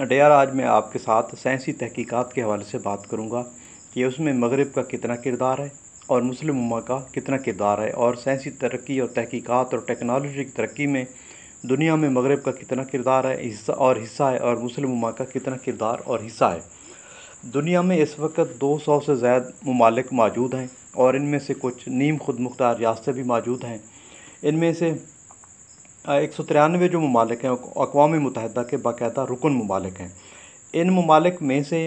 dare आज मैं आपके साथ साइंसी तहकीकात के हवाले से बात करूँगा कि उसमें मगरब का कितना किरदार है और मुस्लिम उमा का कितना किरदार है और साइंसी तरक्की और तहकीकात और टेक्नोलॉजी की तरक्की में दुनिया में मगरब का कितना किरदार है हिस्सा और हिस्सा है और मुस्लिम उमा का कितना किरदार और हिस्सा है दुनिया में इस वक्त 200 से ज़्यादा ममालिक मौजूद हैं और इनमें से कुछ नीम खुद मुख्तार रियासतें भी मौजूद हैं इनमें से एक सौ तिरानवे जो ममालिक हैं अकवा मुतहद के बाकायदा रुकन ममालिक हैं इन ममालिक में से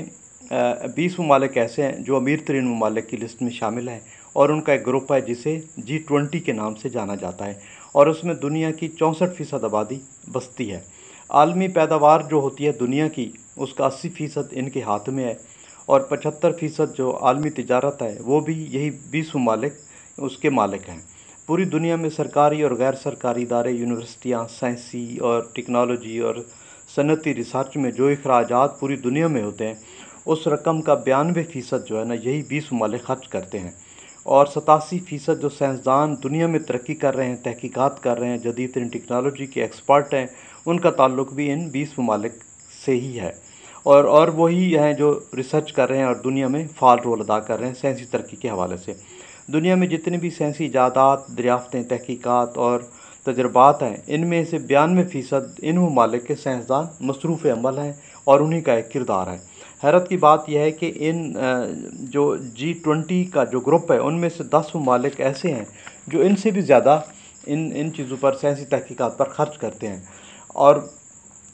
बीस ममालिक ऐसे हैं जो अमीर तरीन ममालिक की लिस्ट में शामिल हैं और उनका एक ग्रुप है जिसे जी ट्वेंटी के नाम से जाना जाता है और उसमें दुनिया की चौंसठ फ़ीसद आबादी बस्ती है आलमी पैदावार जो होती है दुनिया की उसका अस्सी फ़ीसद इनके हाथ में है और पचहत्तर फ़ीसद जो आलमी तजारत है वो भी यही बीस ममालिक उसके मालिक हैं पूरी दुनिया में सरकारी और गैर सरकारी इदारे यूनिवर्सिटियाँ साइंसी और टेक्नोलॉजी और सनती रिसर्च में जो अखराज पूरी दुनिया में होते हैं उस रकम का बयानवे फ़ीसद जो है ना यही बीस ममालिक खर्च करते हैं और सतासी फ़ीसद जो साइंसदान दुनिया में तरक्की कर रहे हैं तहकीक़ात कर रहे हैं जदीद टेक्नोलॉजी के एक्सपर्ट हैं उनका ताल्लुक भी इन बीस ममालिक से ही है और और वही हैं जो रिसर्च कर रहे हैं और दुनिया में फाल रोल अदा कर रहे हैं साइंसी तरक्की के हवाले से दुनिया में जितने भी साइंसी ईजादात दरियाफ्तें तहकीकत और तजर्बात हैं इनमें से बयानवे फ़ीसद इन ममालिक के साइंसदान मसरूफ़ अमल हैं और उन्हीं का एक किरदार है हैरत की बात यह है कि इन जो जी ट्वेंटी का जो ग्रुप है उनमें से दस ममालिक ऐसे हैं जो इनसे भी ज़्यादा इन इन चीज़ों पर साइंसी तहकीक़ात पर ख़र्च करते हैं और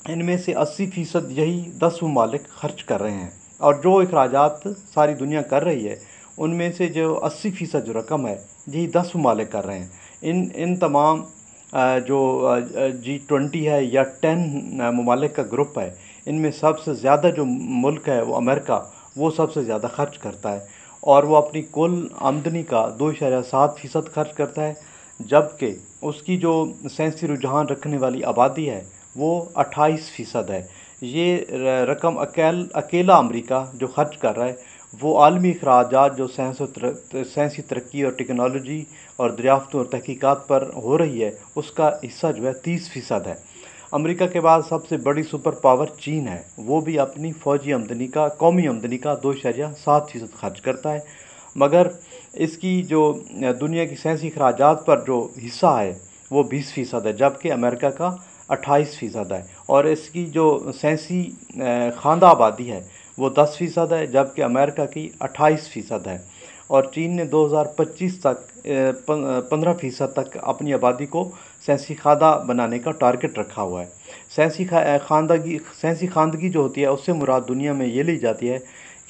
इनमें से अस्सी फ़ीसद यही दस ममालिक ख़र्च कर रहे हैं और जो अखराज सारी दुनिया कर रही है उनमें से जो अस्सी फ़ीसद जो रकम है यही दस ममालिक कर रहे हैं इन इन तमाम जो जी ट्वेंटी है या टेन ममालिक का ग्रुप है इनमें सबसे ज़्यादा जो मुल्क है वो अमेरिका वो सबसे ज़्यादा खर्च करता है और वो अपनी कुल आमदनी का दो इशारा सात फ़ीसद खर्च करता है जबकि उसकी जो सैंसी रुझान रखने वाली आबादी है वो अट्ठाईस फ़ीसद है ये रकम अकेल अकेला अमेरिका जो खर्च कर रहा है वो आलमी अखराज जो साइंसी तरक्की और टेक्नोलॉजी और दरियाफ्तों और तहकीक़ात पर हो रही है उसका हिस्सा जो है तीस फ़ीसद है अमेरिका के बाद सबसे बड़ी सुपर पावर चीन है वो भी अपनी फ़ौजी आमदनी का कौमी आमदनी का दो शरिया सात फ़ीसद खर्च करता है मगर इसकी जो दुनिया की सैंसी अखराज पर जो हिस्सा है वो बीस फ़ीसद है जबकि अमेरिका का अट्ठाईस फ़ीसद है और इसकी जो सैंसी खानदा आबादी है वो दस फ़ीसद है जबकि अमेरिका की अट्ठाईस फ़ीसद है और चीन ने 2025 तक पंद्रह फ़ीसद तक अपनी आबादी को सैंसी खादा बनाने का टारगेट रखा हुआ है सैंसी खानदगी सैंसी खानदगी जो होती है उससे मुराद दुनिया में ये ली जाती है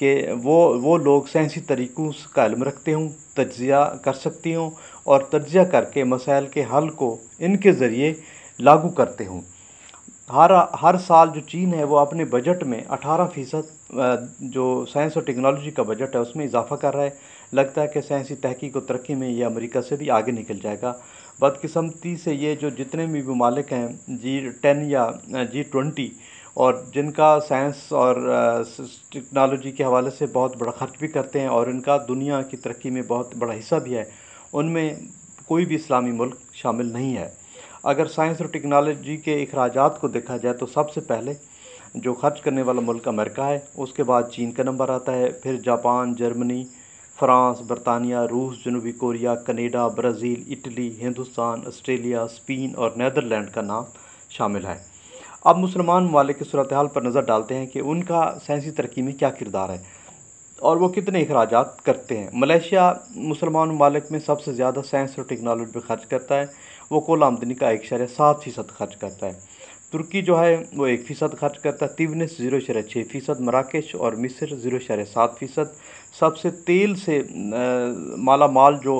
कि वो वो लोग सैंसी तरीक़ों का इलम रखते हों तजिया कर सकती हों और तजिया करके मसाइल के हल को इनके ज़रिए लागू करते हों हर हर साल जो चीन है वो अपने बजट में 18 फ़ीसद जो साइंस और टेक्नोलॉजी का बजट है उसमें इजाफा कर रहा है लगता है कि साइंसी तहकीक और तरक्की में ये अमेरिका से भी आगे निकल जाएगा बदकिस्मती से ये जो जितने भी ममालिक हैं जी टेन या जी ट्वेंटी और जिनका साइंस और टेक्नोलॉजी के हवाले से बहुत बड़ा खर्च भी करते हैं और इनका दुनिया की तरक्की में बहुत बड़ा हिस्सा भी है उनमें कोई भी इस्लामी मुल्क शामिल नहीं है अगर साइंस और टेक्नोलॉजी के अखराज को देखा जाए तो सबसे पहले जो खर्च करने वाला मुल्क अमेरिका है उसके बाद चीन का नंबर आता है फिर जापान जर्मनी फ़्रांस बरतानिया रूस जनूबी Korea Canada Brazil Italy Hindustan Australia Spain और नदरलैंड का नाम शामिल है अब मुसलमान ममालिक की सूरत हाल पर नज़र डालते हैं कि उनका साइंसी तरक्की में क्या किरदार है और वो कितने अखराज करते हैं मलेशिया मुसलमान ममालिक में सबसे ज़्यादा साइंस और टेक्नोलॉजी पर खर्च करता है वो कुल आमदनी का एक शरह सात फ़ीसद खर्च करता है तुर्की जो है वो एक फ़ीसद खर्च करता है तिवनस ज़ीरो शरह छः फ़ीसद मराकश और मिस्र ज़ीरो शरह सात फ़ीसद सबसे तेल से माला माल जो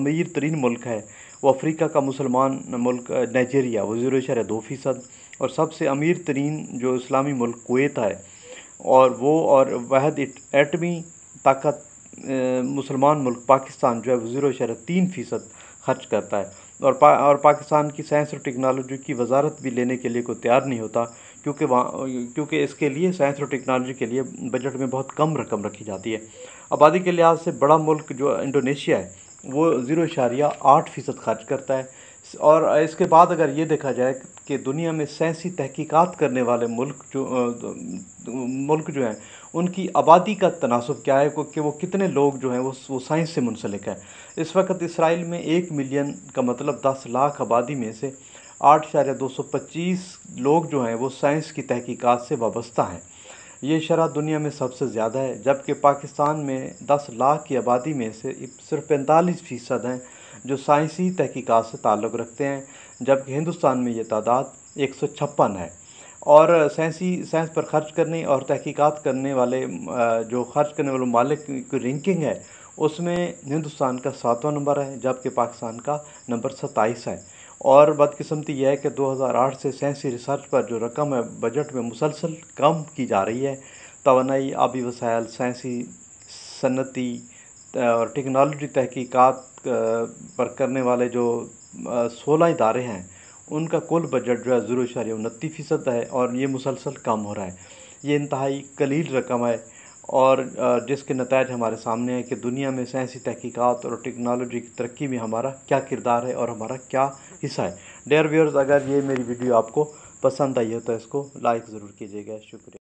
अमीर तरीन मुल्क है वो अफ्रीका का मुसलमान मुल्क नाइजेरिया वो ज़ीरो शरह दो फ़ीसद और सबसे अमीर तरीन जो इस्लामी मुल्क कोत है और वो और वहद एटमी ताकत मुसलमान मुल्क पाकिस्तान जो है वो ज़ीरो शरह तीन फ़ीसद खर्च करता है और पा और पाकिस्तान की साइंस और टेक्नोलॉजी की वजारत भी लेने के लिए कोई तैयार नहीं होता क्योंकि वहाँ क्योंकि इसके लिए साइंस और टेक्नोलॉजी के लिए बजट में बहुत कम रकम रखी जाती है आबादी के लिहाज से बड़ा मुल्क जो इंडोनेशिया है वो ज़ीरो इशारिया आठ फ़ीसद खर्च करता है और इसके बाद अगर ये देखा जाए कि दुनिया में सैंसी तहकीकात करने वाले मुल्क जो मुल्क जो हैं उनकी आबादी का तनासब क्या है कि वो कितने लोग जो हैं वो वो साइंस से मुंसलिक हैं इस वक्त इसराइल में एक मिलियन का मतलब दस लाख आबादी में से आठ शारिया दो सौ पच्चीस लोग जो हैं वो साइंस की तहकीकात से वाबस्ता हैं ये शरह दुनिया में सबसे ज़्यादा है जबकि पाकिस्तान में दस लाख की आबादी में से सिर्फ पैंतालीस फ़ीसद हैं जो साइंसी तहकीकात से ताल्लुक़ रखते हैं जबकि हिंदुस्तान में ये तादाद एक सौ छप्पन है और साइंसी साइंस पर खर्च करने और तहकीकात करने वाले जो खर्च करने वाले मालिक की रैंकिंग है उसमें हिंदुस्तान का सातवां नंबर है जबकि पाकिस्तान का नंबर सत्ताईस है और बदकिस्मती यह है कि 2008 से साइंसी रिसर्च पर जो रकम है बजट में मुसलसल कम की जा रही है तोनाई आबी वसायल साइंसी सनती और टेक्नोलॉजी तहकीकात पर करने वाले जो सोलह इदारे हैं उनका कुल बजट जो है ज़ीरो इशारे उनती फ़ीसद है और ये मुसलसल कम हो रहा है ये इंतहाई कलील रकम है और जिसके नतज हमारे सामने हैं कि दुनिया में साइंसी तहकीक़ात और टेक्नोलॉजी की तरक्की में हमारा क्या किरदार है और हमारा क्या हिस्सा है डेयर व्यूअर्स अगर ये मेरी वीडियो आपको पसंद आई हो तो इसको लाइक ज़रूर कीजिएगा शुक्रिया